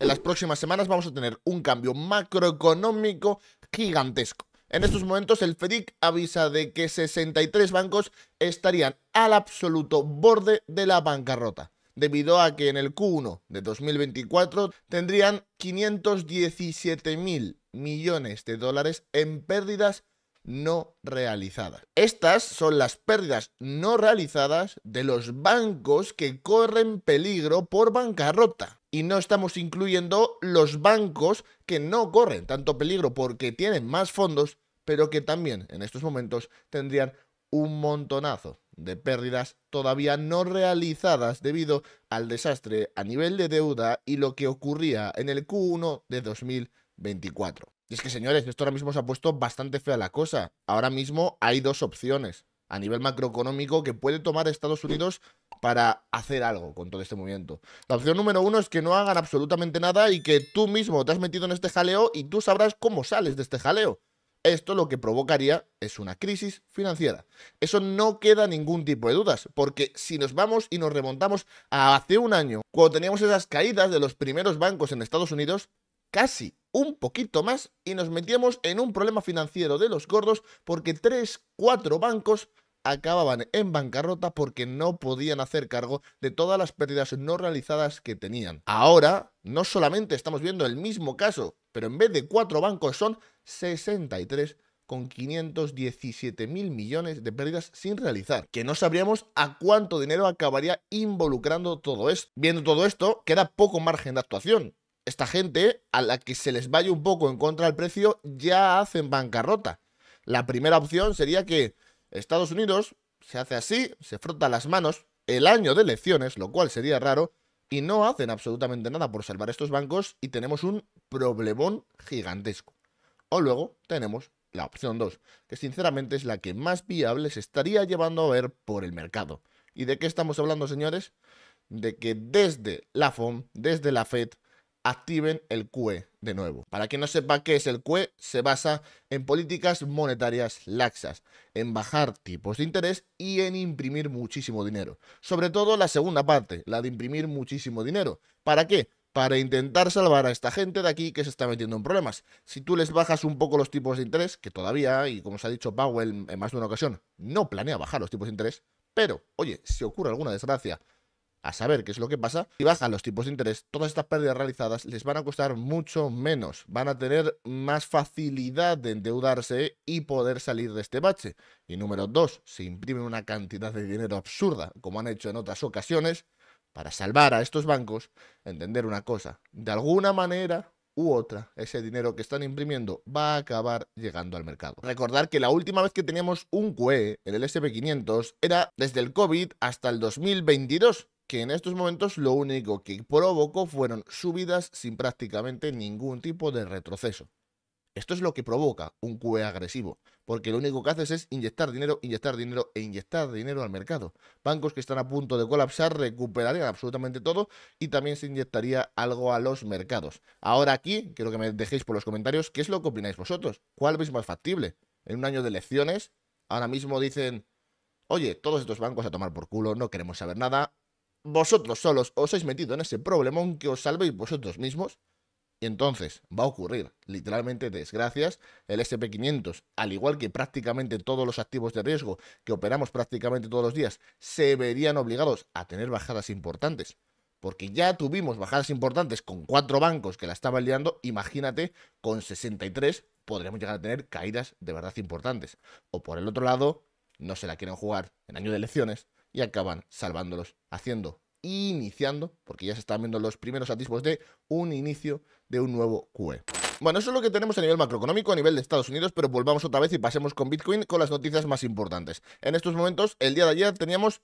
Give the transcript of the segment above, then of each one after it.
en las próximas semanas vamos a tener un cambio macroeconómico gigantesco. En estos momentos el FEDIC avisa de que 63 bancos estarían al absoluto borde de la bancarrota, debido a que en el Q1 de 2024 tendrían mil millones de dólares en pérdidas no realizadas. Estas son las pérdidas no realizadas de los bancos que corren peligro por bancarrota y no estamos incluyendo los bancos que no corren tanto peligro porque tienen más fondos, pero que también en estos momentos tendrían un montonazo de pérdidas todavía no realizadas debido al desastre a nivel de deuda y lo que ocurría en el Q1 de 2024. Y es que señores, esto ahora mismo se ha puesto bastante fea la cosa. Ahora mismo hay dos opciones a nivel macroeconómico que puede tomar Estados Unidos para hacer algo con todo este movimiento. La opción número uno es que no hagan absolutamente nada y que tú mismo te has metido en este jaleo y tú sabrás cómo sales de este jaleo. Esto lo que provocaría es una crisis financiera. Eso no queda ningún tipo de dudas, porque si nos vamos y nos remontamos a hace un año, cuando teníamos esas caídas de los primeros bancos en Estados Unidos, casi un poquito más y nos metíamos en un problema financiero de los gordos porque 3, 4 bancos acababan en bancarrota porque no podían hacer cargo de todas las pérdidas no realizadas que tenían. Ahora, no solamente estamos viendo el mismo caso, pero en vez de 4 bancos son 63 con 517 mil millones de pérdidas sin realizar, que no sabríamos a cuánto dinero acabaría involucrando todo esto. Viendo todo esto, queda poco margen de actuación esta gente, a la que se les vaya un poco en contra del precio, ya hacen bancarrota. La primera opción sería que Estados Unidos se hace así, se frota las manos, el año de elecciones, lo cual sería raro, y no hacen absolutamente nada por salvar estos bancos y tenemos un problemón gigantesco. O luego tenemos la opción 2, que sinceramente es la que más viable se estaría llevando a ver por el mercado. ¿Y de qué estamos hablando, señores? De que desde la FOM, desde la FED, activen el QE de nuevo. Para quien no sepa qué es el QE, se basa en políticas monetarias laxas, en bajar tipos de interés y en imprimir muchísimo dinero. Sobre todo la segunda parte, la de imprimir muchísimo dinero. ¿Para qué? Para intentar salvar a esta gente de aquí que se está metiendo en problemas. Si tú les bajas un poco los tipos de interés, que todavía, y como se ha dicho Powell en más de una ocasión, no planea bajar los tipos de interés, pero, oye, si ocurre alguna desgracia, a saber qué es lo que pasa, si bajan los tipos de interés, todas estas pérdidas realizadas les van a costar mucho menos, van a tener más facilidad de endeudarse y poder salir de este bache. Y número dos, se imprime una cantidad de dinero absurda, como han hecho en otras ocasiones, para salvar a estos bancos, entender una cosa, de alguna manera u otra, ese dinero que están imprimiendo va a acabar llegando al mercado. Recordar que la última vez que teníamos un QE en el SP500 era desde el COVID hasta el 2022, que en estos momentos lo único que provocó fueron subidas sin prácticamente ningún tipo de retroceso. Esto es lo que provoca un QE agresivo, porque lo único que haces es inyectar dinero, inyectar dinero e inyectar dinero al mercado. Bancos que están a punto de colapsar recuperarían absolutamente todo y también se inyectaría algo a los mercados. Ahora aquí, quiero que me dejéis por los comentarios qué es lo que opináis vosotros. ¿Cuál veis más factible? En un año de elecciones, ahora mismo dicen, oye, todos estos bancos a tomar por culo, no queremos saber nada, vosotros solos os habéis metido en ese problema, aunque os salvéis vosotros mismos. Y entonces va a ocurrir, literalmente, desgracias. El SP500, al igual que prácticamente todos los activos de riesgo que operamos prácticamente todos los días, se verían obligados a tener bajadas importantes. Porque ya tuvimos bajadas importantes con cuatro bancos que la estaban liando. Imagínate, con 63 podríamos llegar a tener caídas de verdad importantes. O por el otro lado, no se la quieren jugar en año de elecciones y acaban salvándolos, haciendo, iniciando, porque ya se están viendo los primeros atisbos de un inicio de un nuevo QE. Bueno, eso es lo que tenemos a nivel macroeconómico, a nivel de Estados Unidos, pero volvamos otra vez y pasemos con Bitcoin con las noticias más importantes. En estos momentos, el día de ayer teníamos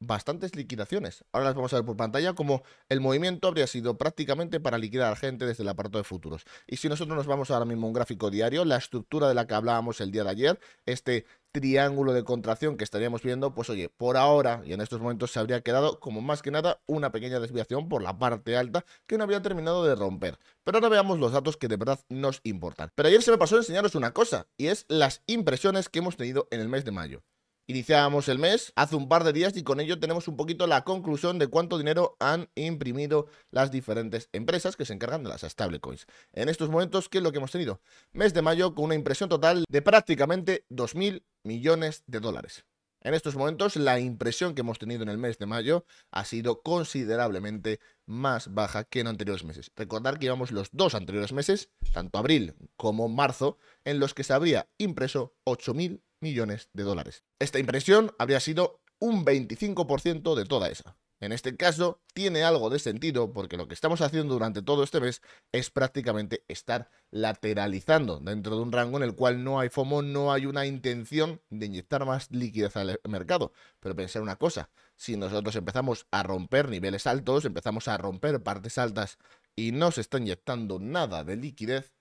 bastantes liquidaciones. Ahora las vamos a ver por pantalla como el movimiento habría sido prácticamente para liquidar a gente desde el apartado de futuros. Y si nosotros nos vamos ahora mismo a un gráfico diario, la estructura de la que hablábamos el día de ayer, este triángulo de contracción que estaríamos viendo, pues oye, por ahora y en estos momentos se habría quedado como más que nada una pequeña desviación por la parte alta que no había terminado de romper. Pero ahora veamos los datos que de verdad nos importan. Pero ayer se me pasó enseñaros una cosa y es las impresiones que hemos tenido en el mes de mayo. Iniciábamos el mes hace un par de días y con ello tenemos un poquito la conclusión de cuánto dinero han imprimido las diferentes empresas que se encargan de las stablecoins. En estos momentos, ¿qué es lo que hemos tenido? Mes de mayo con una impresión total de prácticamente 2.000 millones de dólares. En estos momentos, la impresión que hemos tenido en el mes de mayo ha sido considerablemente más baja que en anteriores meses. Recordar que íbamos los dos anteriores meses, tanto abril como marzo, en los que se habría impreso 8.000 millones de dólares. Esta impresión habría sido un 25% de toda esa. En este caso, tiene algo de sentido porque lo que estamos haciendo durante todo este mes es prácticamente estar lateralizando dentro de un rango en el cual no hay FOMO, no hay una intención de inyectar más liquidez al mercado. Pero pensar una cosa, si nosotros empezamos a romper niveles altos, empezamos a romper partes altas y no se está inyectando nada de liquidez,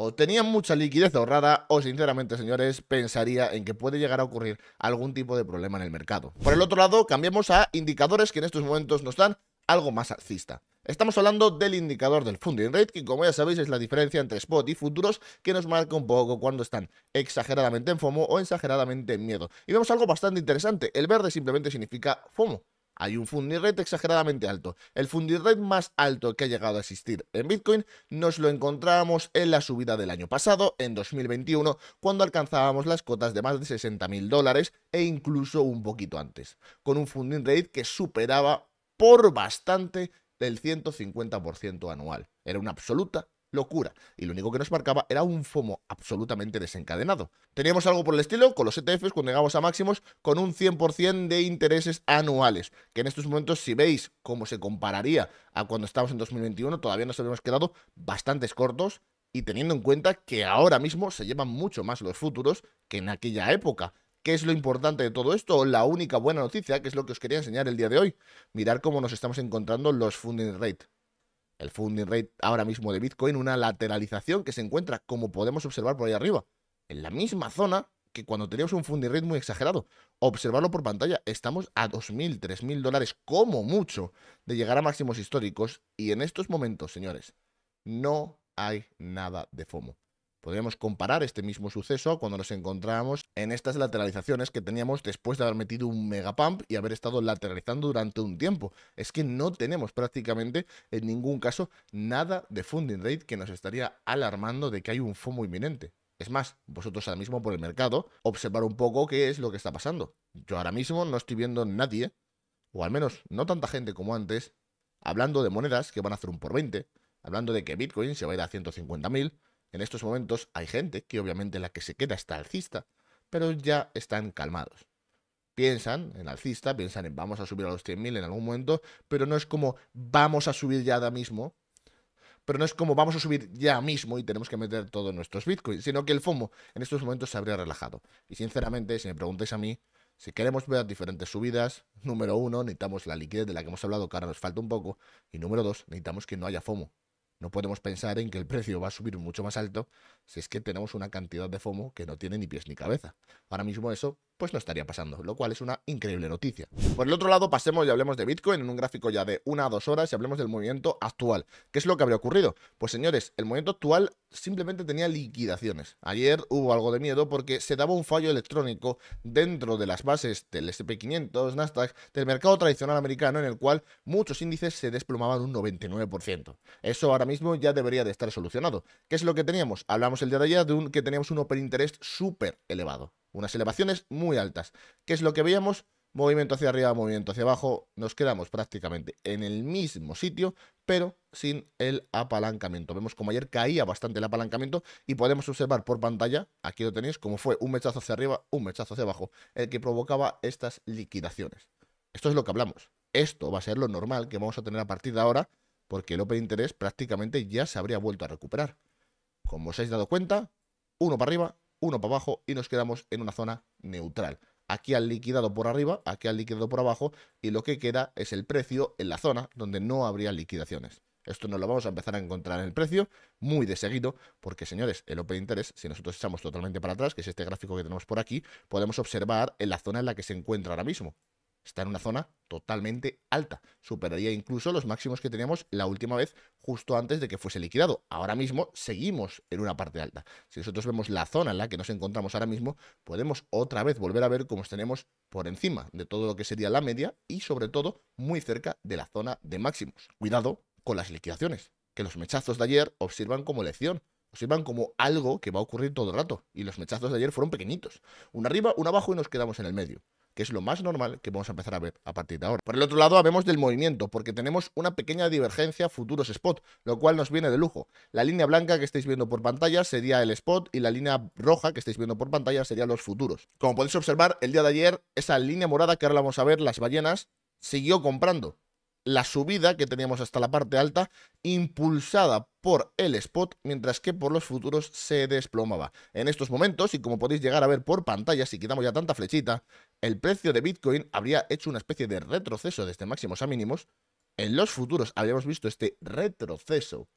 o tenían mucha liquidez ahorrada o sinceramente señores pensaría en que puede llegar a ocurrir algún tipo de problema en el mercado. Por el otro lado, cambiamos a indicadores que en estos momentos nos dan algo más alcista. Estamos hablando del indicador del funding rate, que como ya sabéis es la diferencia entre spot y futuros, que nos marca un poco cuando están exageradamente en FOMO o exageradamente en miedo. Y vemos algo bastante interesante, el verde simplemente significa FOMO, hay un funding rate exageradamente alto. El funding rate más alto que ha llegado a existir en Bitcoin nos lo encontrábamos en la subida del año pasado, en 2021, cuando alcanzábamos las cotas de más de 60.000 dólares e incluso un poquito antes, con un funding rate que superaba por bastante del 150% anual. Era una absoluta locura. Y lo único que nos marcaba era un FOMO absolutamente desencadenado. Teníamos algo por el estilo con los ETFs cuando llegamos a máximos con un 100% de intereses anuales, que en estos momentos si veis cómo se compararía a cuando estábamos en 2021, todavía nos habíamos quedado bastantes cortos y teniendo en cuenta que ahora mismo se llevan mucho más los futuros que en aquella época. ¿Qué es lo importante de todo esto? La única buena noticia, que es lo que os quería enseñar el día de hoy. Mirar cómo nos estamos encontrando los funding rate el funding rate ahora mismo de Bitcoin, una lateralización que se encuentra, como podemos observar por ahí arriba, en la misma zona que cuando teníamos un funding rate muy exagerado. Observarlo por pantalla, estamos a 2.000, 3.000 dólares como mucho de llegar a máximos históricos y en estos momentos, señores, no hay nada de FOMO. Podríamos comparar este mismo suceso cuando nos encontrábamos en estas lateralizaciones que teníamos después de haber metido un mega pump y haber estado lateralizando durante un tiempo. Es que no tenemos prácticamente en ningún caso nada de funding rate que nos estaría alarmando de que hay un FOMO inminente. Es más, vosotros ahora mismo por el mercado, observar un poco qué es lo que está pasando. Yo ahora mismo no estoy viendo nadie, o al menos no tanta gente como antes, hablando de monedas que van a hacer un por 20, hablando de que Bitcoin se va a ir a 150.000, en estos momentos hay gente que obviamente la que se queda está alcista, pero ya están calmados. Piensan en alcista, piensan en vamos a subir a los 100.000 en algún momento, pero no es como vamos a subir ya ahora mismo, pero no es como vamos a subir ya mismo y tenemos que meter todos nuestros bitcoins, sino que el FOMO en estos momentos se habría relajado. Y sinceramente, si me preguntáis a mí, si queremos ver diferentes subidas, número uno, necesitamos la liquidez de la que hemos hablado, que ahora nos falta un poco, y número dos, necesitamos que no haya FOMO no podemos pensar en que el precio va a subir mucho más alto si es que tenemos una cantidad de FOMO que no tiene ni pies ni cabeza. Ahora mismo eso pues no estaría pasando, lo cual es una increíble noticia. Por el otro lado, pasemos y hablemos de Bitcoin en un gráfico ya de una a dos horas y hablemos del movimiento actual. ¿Qué es lo que habría ocurrido? Pues señores, el movimiento actual simplemente tenía liquidaciones. Ayer hubo algo de miedo porque se daba un fallo electrónico dentro de las bases del SP500, Nasdaq, del mercado tradicional americano en el cual muchos índices se desplomaban un 99%. Eso ahora mismo ya debería de estar solucionado. ¿Qué es lo que teníamos? Hablamos el día de ayer de un, que teníamos un open interest súper elevado unas elevaciones muy altas. ¿Qué es lo que veíamos? Movimiento hacia arriba, movimiento hacia abajo, nos quedamos prácticamente en el mismo sitio, pero sin el apalancamiento. Vemos como ayer caía bastante el apalancamiento y podemos observar por pantalla, aquí lo tenéis, como fue un mechazo hacia arriba, un mechazo hacia abajo, el que provocaba estas liquidaciones. Esto es lo que hablamos. Esto va a ser lo normal que vamos a tener a partir de ahora, porque el Open interés prácticamente ya se habría vuelto a recuperar. Como os habéis dado cuenta, uno para arriba, uno para abajo y nos quedamos en una zona neutral. Aquí han liquidado por arriba, aquí han liquidado por abajo y lo que queda es el precio en la zona donde no habría liquidaciones. Esto nos lo vamos a empezar a encontrar en el precio muy de seguido, porque señores, el Open interés, si nosotros echamos totalmente para atrás, que es este gráfico que tenemos por aquí, podemos observar en la zona en la que se encuentra ahora mismo está en una zona totalmente alta. Superaría incluso los máximos que teníamos la última vez justo antes de que fuese liquidado. Ahora mismo seguimos en una parte alta. Si nosotros vemos la zona en la que nos encontramos ahora mismo, podemos otra vez volver a ver cómo tenemos por encima de todo lo que sería la media y sobre todo muy cerca de la zona de máximos. Cuidado con las liquidaciones, que los mechazos de ayer observan como lección observan como algo que va a ocurrir todo el rato. Y los mechazos de ayer fueron pequeñitos. Una arriba, un abajo y nos quedamos en el medio que es lo más normal que vamos a empezar a ver a partir de ahora. Por el otro lado, habemos del movimiento, porque tenemos una pequeña divergencia futuros spot, lo cual nos viene de lujo. La línea blanca que estáis viendo por pantalla sería el spot y la línea roja que estáis viendo por pantalla serían los futuros. Como podéis observar, el día de ayer, esa línea morada que ahora vamos a ver, las ballenas, siguió comprando la subida que teníamos hasta la parte alta, impulsada por el spot, mientras que por los futuros se desplomaba. En estos momentos, y como podéis llegar a ver por pantalla, si quitamos ya tanta flechita, el precio de Bitcoin habría hecho una especie de retroceso desde este máximos a mínimos. En los futuros habríamos visto este retroceso.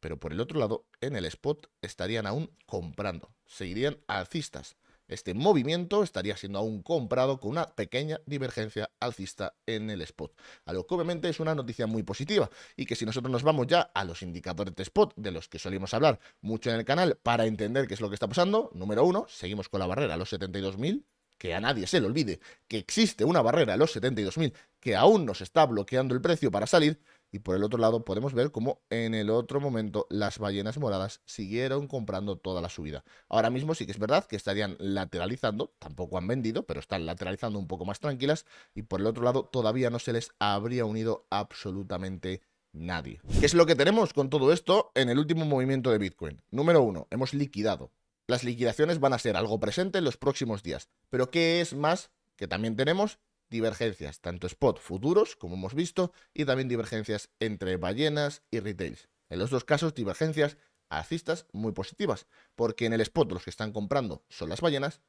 Pero por el otro lado, en el spot estarían aún comprando, seguirían alcistas. Este movimiento estaría siendo aún comprado con una pequeña divergencia alcista en el spot, algo que obviamente es una noticia muy positiva y que si nosotros nos vamos ya a los indicadores de spot de los que solíamos hablar mucho en el canal para entender qué es lo que está pasando, número uno, seguimos con la barrera a los 72.000 que a nadie se le olvide que existe una barrera a los 72.000 que aún nos está bloqueando el precio para salir, y por el otro lado podemos ver cómo en el otro momento las ballenas moradas siguieron comprando toda la subida. Ahora mismo sí que es verdad que estarían lateralizando, tampoco han vendido, pero están lateralizando un poco más tranquilas y por el otro lado todavía no se les habría unido absolutamente nadie. ¿Qué es lo que tenemos con todo esto en el último movimiento de Bitcoin? Número uno, hemos liquidado. Las liquidaciones van a ser algo presente en los próximos días. Pero ¿qué es más que también tenemos? divergencias, tanto spot futuros, como hemos visto, y también divergencias entre ballenas y retails. En los dos casos, divergencias alcistas muy positivas, porque en el spot los que están comprando son las ballenas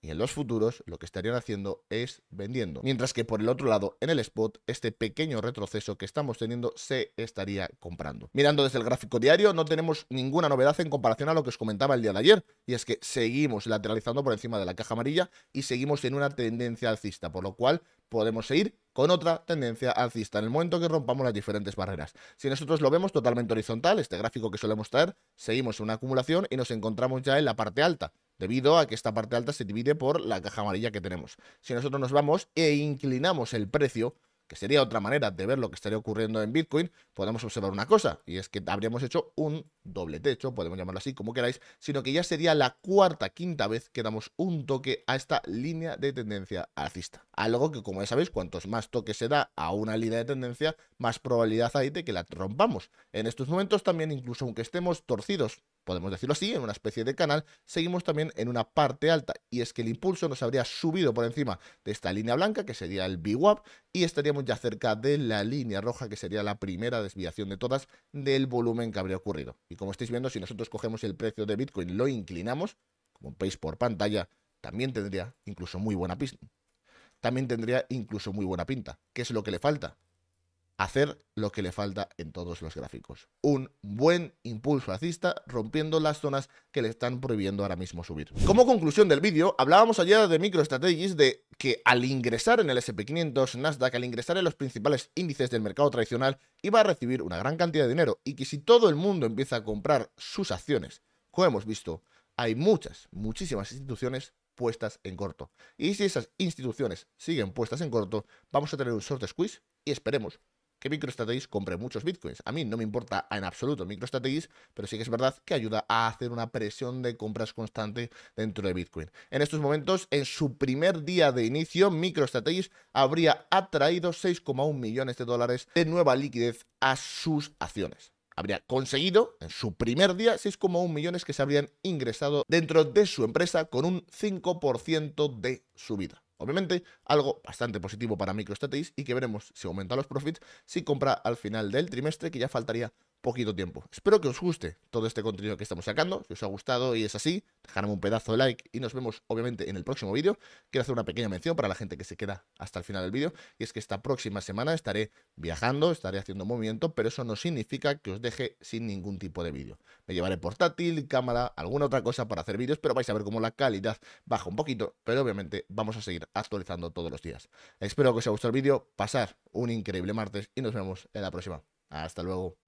y en los futuros lo que estarían haciendo es vendiendo. Mientras que por el otro lado, en el spot, este pequeño retroceso que estamos teniendo se estaría comprando. Mirando desde el gráfico diario, no tenemos ninguna novedad en comparación a lo que os comentaba el día de ayer, y es que seguimos lateralizando por encima de la caja amarilla y seguimos en una tendencia alcista, por lo cual podemos seguir con otra tendencia alcista en el momento que rompamos las diferentes barreras. Si nosotros lo vemos totalmente horizontal, este gráfico que suele mostrar, seguimos en una acumulación y nos encontramos ya en la parte alta debido a que esta parte alta se divide por la caja amarilla que tenemos. Si nosotros nos vamos e inclinamos el precio, que sería otra manera de ver lo que estaría ocurriendo en Bitcoin, podemos observar una cosa, y es que habríamos hecho un doble techo, podemos llamarlo así como queráis, sino que ya sería la cuarta, quinta vez que damos un toque a esta línea de tendencia alcista. Algo que, como ya sabéis, cuantos más toques se da a una línea de tendencia, más probabilidad hay de que la rompamos. En estos momentos también, incluso aunque estemos torcidos podemos decirlo así, en una especie de canal, seguimos también en una parte alta y es que el impulso nos habría subido por encima de esta línea blanca que sería el VWAP y estaríamos ya cerca de la línea roja que sería la primera desviación de todas del volumen que habría ocurrido. Y como estáis viendo, si nosotros cogemos el precio de Bitcoin, lo inclinamos, como veis por pantalla, también tendría incluso muy buena pinta. También tendría incluso muy buena pinta. ¿Qué es lo que le falta? hacer lo que le falta en todos los gráficos. Un buen impulso alcista rompiendo las zonas que le están prohibiendo ahora mismo subir. Como conclusión del vídeo, hablábamos ayer de MicroStrategies de que al ingresar en el SP500 Nasdaq, al ingresar en los principales índices del mercado tradicional, iba a recibir una gran cantidad de dinero y que si todo el mundo empieza a comprar sus acciones, como hemos visto, hay muchas, muchísimas instituciones puestas en corto. Y si esas instituciones siguen puestas en corto, vamos a tener un short squeeze y esperemos que MicroStrategy compre muchos bitcoins. A mí no me importa en absoluto MicroStrategy, pero sí que es verdad que ayuda a hacer una presión de compras constante dentro de Bitcoin. En estos momentos, en su primer día de inicio, MicroStrategy habría atraído 6,1 millones de dólares de nueva liquidez a sus acciones habría conseguido en su primer día 6,1 millones que se habrían ingresado dentro de su empresa con un 5% de subida. Obviamente, algo bastante positivo para MicroStrategy y que veremos si aumenta los profits si compra al final del trimestre, que ya faltaría poquito tiempo. Espero que os guste todo este contenido que estamos sacando. Si os ha gustado y es así, dejadme un pedazo de like y nos vemos obviamente en el próximo vídeo. Quiero hacer una pequeña mención para la gente que se queda hasta el final del vídeo y es que esta próxima semana estaré viajando, estaré haciendo movimiento, pero eso no significa que os deje sin ningún tipo de vídeo. Me llevaré portátil, cámara, alguna otra cosa para hacer vídeos, pero vais a ver cómo la calidad baja un poquito, pero obviamente vamos a seguir actualizando todos los días. Espero que os haya gustado el vídeo, pasar un increíble martes y nos vemos en la próxima. Hasta luego.